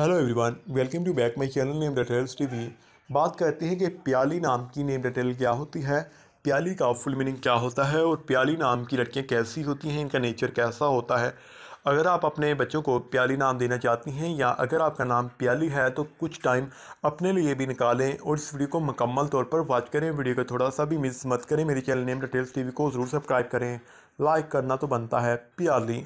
hello everyone welcome to back my channel name details TV बात करते हैं कि प्याली नाम की नेम डिटेल क्या होती है प्याली का फुल मीनिंग क्या होता है और प्याली नाम की लड़कियाँ कैसी होती हैं इनका नेचर कैसा होता है अगर आप अपने बच्चों को प्याली नाम देना चाहती हैं या अगर आपका नाम प्याली है तो कुछ टाइम अपने लिए भी निकालें और इस वीडियो को मुकम्मल तौर पर वॉच करें वीडियो को थोड़ा सा भी मिस मत करें मेरे चैनल नेम डिटेल्स टी को ज़रूर सब्सक्राइब करें लाइक करना तो बनता है प्याली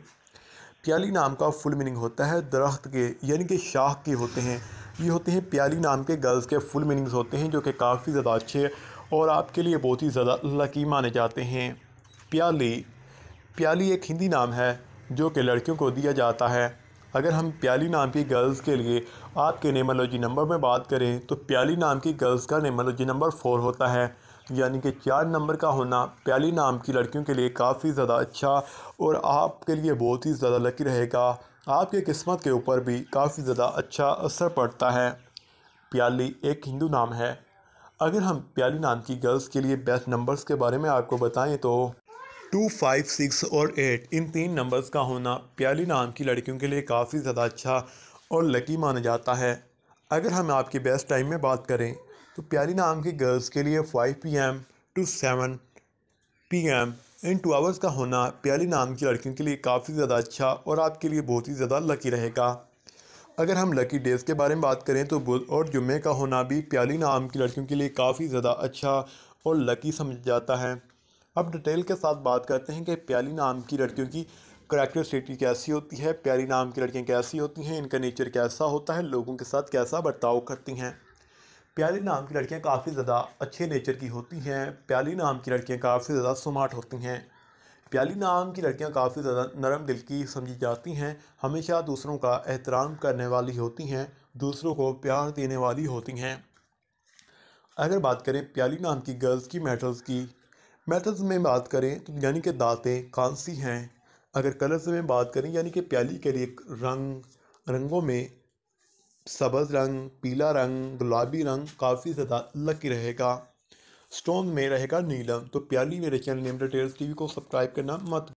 प्याली नाम का फुल मीनिंग होता है दरख्त के यानी कि शाख के होते हैं ये होते हैं प्याली नाम के गर्ल्स के फुल मीनिंग्स होते हैं जो कि काफ़ी ज़्यादा अच्छे और आपके लिए बहुत ही ज़्यादा लकी माने जाते हैं प्याली प्याली एक हिंदी नाम है जो कि लड़कियों को दिया जाता है अगर हम प्याली नाम की गर्ल्स के लिए आपके नेमोलॉजी नंबर में बात करें तो प्याली नाम की गर्ल्स का नेमोलॉजी नंबर फ़ोर होता है यानी कि चार नंबर का होना प्याली नाम की लड़कियों के लिए काफ़ी ज़्यादा अच्छा और आपके लिए बहुत ही ज़्यादा लकी रहेगा आपके किस्मत के ऊपर भी काफ़ी ज़्यादा अच्छा असर पड़ता है प्याली एक हिंदू नाम है अगर हम प्याली नाम की गर्ल्स के लिए बेस्ट नंबर्स के बारे में आपको बताएं तो टू फाइव सिक्स और एट इन तीन नंबर्स का होना प्याली नाम की लड़कियों के लिए काफ़ी ज़्यादा अच्छा और लकी माना जाता है अगर हम आपकी बेस्ट टाइम में बात करें तो प्यारी नाम की गर्ल्स के लिए five P M to seven P M in two hours का होना प्यारी नाम की लड़कियों के लिए काफ़ी ज़्यादा अच्छा और आपके लिए बहुत ही ज़्यादा लकी रहेगा अगर हम लकी डेज़ के बारे में बात करें तो बुध और जुम्मे का होना भी प्यारी नाम की लड़कियों के लिए काफ़ी ज़्यादा अच्छा और लकी समझ जाता है अब डिटेल के साथ बात करते हैं कि प्यारी नाम की लड़कियों की करेक्टरिस्टिक कैसी होती है प्यारी नाम की लड़कियाँ कैसी होती हैं इनका नेचर कैसा होता है लोगों के साथ कैसा बर्ताव करती हैं प्याली नाम की लड़कियाँ काफ़ी ज़्यादा अच्छे नेचर की होती हैं प्याली नाम की लड़कियाँ काफ़ी ज़्यादा स्मार्ट होती हैं प्याली नाम की लड़कियाँ काफ़ी ज़्यादा नरम दिल की समझी जाती हैं हमेशा दूसरों का एहतराम करने वाली होती हैं दूसरों को प्यार देने वाली होती हैं अगर बात करें प्याली नाम की गर्ल्स की मेटल्स की मेटल्स में बात करें तो यानी कि दाँतें कांसी हैं अगर कलर्स में बात करें यानी कि प्याली के लिए रंग रंगों में सब्ज़ रंग पीला रंग गुलाबी रंग काफ़ी ज़्यादा लकी रहेगा स्टोन में रहेगा नीलम तो प्याली मेरे चैनल नेम डिटेल्स टीवी को सब्सक्राइब करना मत